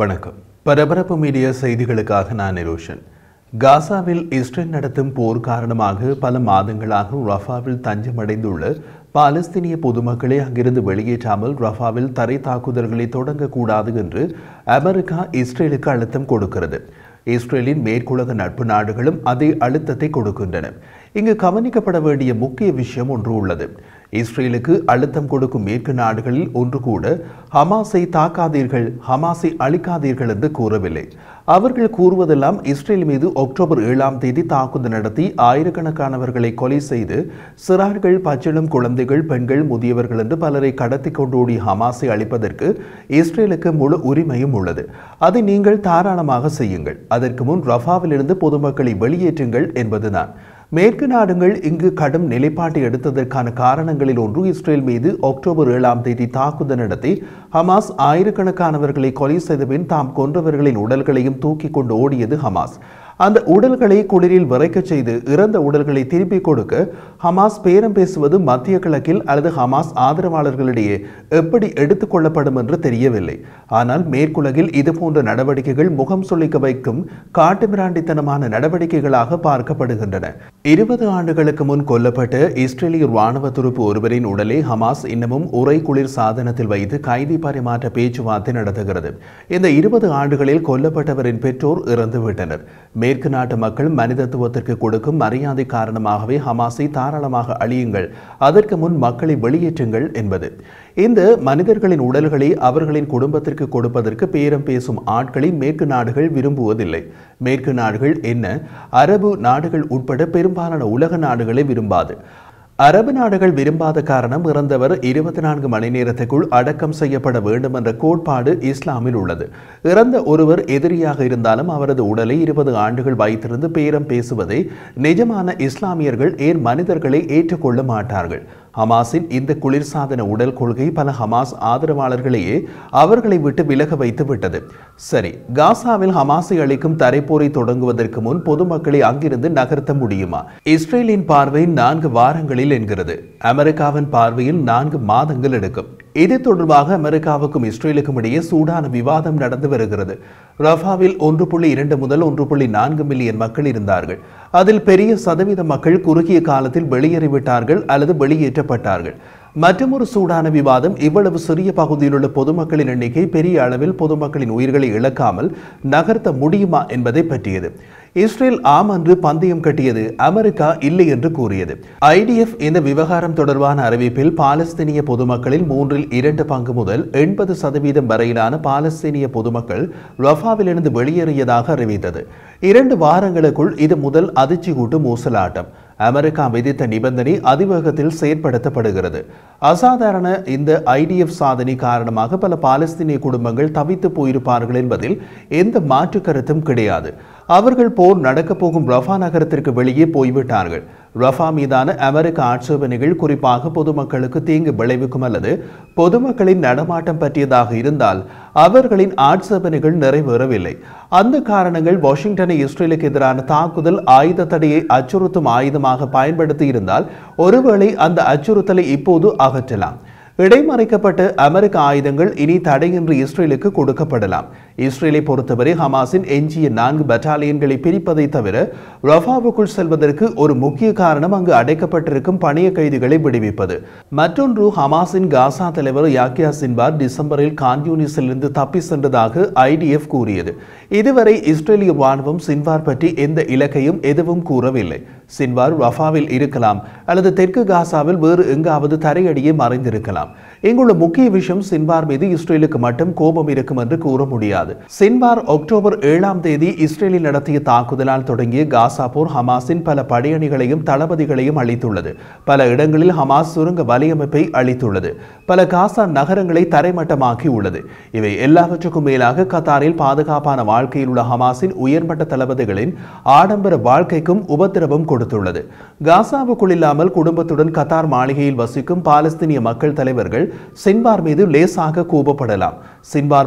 வணக்கம் பரபரப்பு மீடியா செய்திகளுக்காக நான் நிரோஷன் காசாவில் இஸ்ரேல் நடத்தும் போர் காரணமாக பல மாதங்களாக ரஃபாவில் தஞ்சமடைந்துள்ள பாலஸ்தீனிய பொதுமக்களை அங்கிருந்து வெளியேற்றாமல் ரஃபாவில் தரை தாக்குதல்களை தொடங்கக்கூடாது என்று அமெரிக்கா இஸ்ரேலுக்கு அழுத்தம் கொடுக்கிறது இஸ்ரேலின் மேற்குலக நட்பு நாடுகளும் அதே அழுத்தத்தை கொடுக்கின்றன இங்கு கவனிக்கப்பட வேண்டிய முக்கிய விஷயம் ஒன்று உள்ளது இஸ்ரேலுக்கு அழுத்தம் கொடுக்கும் மேற்கு நாடுகளில் ஒன்று கூட ஹமாஸை தாக்காதீர்கள் ஹமாஸை அழிக்காதீர்கள் என்று கூறவில்லை அவர்கள் கூறுவதெல்லாம் இஸ்ரேல் மீது அக்டோபர் ஏழாம் தேதி தாக்குதல் நடத்தி ஆயிரக்கணக்கானவர்களை கொலை செய்து சிறார்கள் பச்சிளம் குழந்தைகள் பெண்கள் முதியவர்கள் என்று பலரை கடத்தி கொண்டோடி ஹமாஸை அழிப்பதற்கு இஸ்ரேலுக்கு முழு உரிமையும் உள்ளது அதை நீங்கள் தாராளமாக செய்யுங்கள் அதற்கு முன் ரஃபாவிலிருந்து பொதுமக்களை வெளியேற்றுங்கள் என்பதுதான் மேற்கு நாடுகள் இங்கு கடும் நிலைப்பாட்டை எடுத்ததற்கான காரணங்களில் ஒன்று இஸ்ரேல் மீது அக்டோபர் ஏழாம் தேதி தாக்குதல் நடத்தி ஹமாஸ் ஆயிரக்கணக்கானவர்களை கொலை செய்தபின் தாம் கொன்றவர்களின் உடல்களையும் தூக்கி கொண்டு ஓடியது ஹமாஸ் அந்த உடல்களை குளிரில் விரைக்க செய்து இறந்த உடல்களை திருப்பிக் கொடுக்க ஹமாஸ் பேரம் பேசுவது மத்திய கிழக்கில் அல்லது ஹமாஸ் ஆதரவாளர்களிடையே எப்படி எடுத்துக் கொள்ளப்படும் என்று தெரியவில்லை ஆனால் மேற்குலகில் இதுபோன்ற நடவடிக்கைகள் முகம் சொல்லிக்க வைக்கும் காட்டுமிராண்டித்தனமான நடவடிக்கைகளாக பார்க்கப்படுகின்றன இருபது ஆண்டுகளுக்கு முன் கொல்லப்பட்ட இஸ்ரேலிய ராணுவ துருப்பு ஒருவரின் உடலை ஹமாஸ் இன்னமும் உரை குளிர் சாதனத்தில் வைத்து கைதி பரிமாற்ற பேச்சுவார்த்தை நடத்துகிறது இந்த இருபது ஆண்டுகளில் கொல்லப்பட்டவரின் பெற்றோர் இறந்துவிட்டனர் மேற்கு நாட்டு மக்கள் மனிதத்துவத்திற்கு கொடுக்கும் மரியாதை காரணமாகவே ஹமாஸை தாராளமாக அழியுங்கள் அதற்கு முன் மக்களை வெளியேற்றுங்கள் என்பது இந்த மனிதர்களின் உடல்களை அவர்களின் குடும்பத்திற்கு கொடுப்பதற்கு பேரம் பேசும் ஆட்களை மேற்கு நாடுகள் விரும்புவதில்லை மேற்கு நாடுகள் என்ன அரபு நாடுகள் உட்பட பெரும்பாலான உலக நாடுகளை விரும்பாது அரபு நாடுகள் விரும்பாத காரணம் இறந்தவர் இருபத்தி நான்கு மணி நேரத்துக்குள் அடக்கம் செய்யப்பட வேண்டும் என்ற கோட்பாடு இஸ்லாமில் உள்ளது இறந்த ஒருவர் எதிரியாக இருந்தாலும் அவரது உடலை இருபது ஆண்டுகள் வைத்திருந்து பேரம் பேசுவதை நிஜமான இஸ்லாமியர்கள் ஏன் மனிதர்களை ஏற்றுக்கொள்ள மாட்டார்கள் ஹமாஸின் இந்த குளிர்சாதன உடல் கொள்கை பல ஹமாஸ் ஆதரவாளர்களையே அவர்களை விட்டு விலக வைத்து விட்டது சரி காசாவில் ஹமாஸை அளிக்கும் தரைப்போரை தொடங்குவதற்கு முன் பொதுமக்களை அங்கிருந்து நகர்த்த முடியுமா இஸ்ரேலின் பார்வை நான்கு வாரங்களில் என்கிறது அமெரிக்காவின் பார்வையில் நான்கு மாதங்கள் எடுக்கும் இது தொடர்பாக அமெரிக்காவுக்கும் இஸ்ரேலுக்கும் இடையே சூடான விவாதம் நடந்து வருகிறது ரஃபாவில் ஒன்று புள்ளி இரண்டு முதல் ஒன்று புள்ளி நான்கு மில்லியன் மக்கள் இருந்தார்கள் அதில் பெரிய சதவீத மக்கள் குறுகிய காலத்தில் வெளியேறிவிட்டார்கள் அல்லது வெளியேற்றப்பட்டார்கள் மற்றொரு சூடான விவாதம் இவ்வளவு சிறிய பகுதியில் உள்ள பொதுமக்களின் எண்ணிக்கை பெரிய அளவில் பொதுமக்களின் உயிர்களை இழக்காமல் நகர்த்த முடியுமா என்பதை பற்றியது இஸ்ரேல் ஆம் என்று பந்தயம் கட்டியது அமெரிக்கா இல்லை என்று கூறியது ஐடிஎஃப் இந்த விவகாரம் தொடர்பான அறிவிப்பில் பாலஸ்தீனிய பொதுமக்களில் மூன்றில் இரண்டு பங்கு முதல் எண்பது சதவீதம் வரையிலான பாலஸ்தீனிய பொதுமக்கள் ரஃபாவிலிருந்து வெளியேறியதாக அறிவித்தது இரண்டு வாரங்களுக்குள் இது முதல் அதிர்ச்சி கூட்டு மூசலாட்டம் அமெரிக்கா விதித்த நிபந்தனை அதிவேகத்தில் செயற்படுத்தப்படுகிறது அசாதாரண இந்த ஐடிஎஃப் சாதனை காரணமாக பல பாலஸ்தீனிய குடும்பங்கள் தவித்து போயிருப்பார்கள் என்பதில் எந்த மாற்று கருத்தும் கிடையாது அவர்கள் போர் நடக்கப் போகும் ரஃபா நகரத்திற்கு வெளியே போய்விட்டார்கள் ரஃபா மீதான அமெரிக்க ஆட்சேபனைகள் குறிப்பாக பொதுமக்களுக்கு தீங்கு விளைவிக்கும் அல்லது பொதுமக்களின் நடமாட்டம் பற்றியதாக இருந்தால் அவர்களின் ஆட்சேபனைகள் நிறைவேறவில்லை அந்த காரணங்கள் வாஷிங்டனை இஸ்ரேலுக்கு எதிரான தாக்குதல் ஆயுத தடையை அச்சுறுத்தும் ஆயுதமாக பயன்படுத்தி இருந்தால் ஒருவேளை அந்த அச்சுறுத்தலை இப்போது அகற்றலாம் இடைமறைக்கப்பட்ட அமெரிக்க ஆயுதங்கள் இனி தடையின்றி இஸ்ரேலுக்கு கொடுக்கப்படலாம் இஸ்ரேலை பொறுத்தவரை ஹமாஸின் எஞ்சிய நான்கு பட்டாலியன்களை பிரிப்பதை தவிர ரஃபாவுக்குள் செல்வதற்கு ஒரு முக்கிய காரணம் அங்கு அடைக்கப்பட்டிருக்கும் பணிய கைதிகளை விடுவிப்பது மற்றொன்று ஹமாஸின் காசா தலைவர் யாக்கியா சின்பார் டிசம்பரில் கான்யூனிஸிலிருந்து தப்பி சென்றதாக ஐடிஎஃப் கூறியது இதுவரை இஸ்ரேலிய ராணுவம் சின்வார் பற்றி எந்த இலக்கையும் எதுவும் கூறவில்லை சின்வார் ரஃபாவில் இருக்கலாம் அல்லது தெற்கு காசாவில் வேறு எங்காவது தரையடியே மறைந்திருக்கலாம் இங்குள்ள முக்கிய விஷயம் சின்வார் மீது இஸ்ரேலுக்கு மட்டும் கோபம் இருக்கும் என்று கூற முடியாது முடியாது அக்டோபர் ஏழாம் தேதி இஸ்ரேலில் நடத்திய தாக்குதலால் தொடங்கிய ஹமாஸின் பல படையணிகளையும் தளபதிகளையும் அளித்துள்ளது பல இடங்களில் ஹமாஸ் சுரங்க வலையமைப்பை அளித்துள்ளது பல காசா நகரங்களை தரைமட்டமாக்கி உள்ளது இவை எல்லாவற்றுக்கும் மேலாக கத்தாரில் பாதுகாப்பான வாழ்க்கையில் உள்ள ஹமாஸின் உயர்மட்ட தளபதிகளின் ஆடம்பர வாழ்க்கைக்கும் உபத்திரவம் கொடுத்துள்ளது காசாவுக்குள் இல்லாமல் குடும்பத்துடன் கத்தார் மாளிகையில் வசிக்கும் பாலஸ்தீனிய மக்கள் தலைவர்கள் மீது லேசாக கூப்பப்படலாம்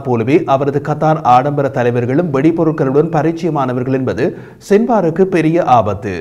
போலவே அவரது கத்தார் பாகிஸ்தான் ஆடம்பர தலைவர்களும் வெடிபொருட்களுடன் பரிச்சயமானவர்கள் என்பது சென்பாருக்கு பெரிய ஆபத்து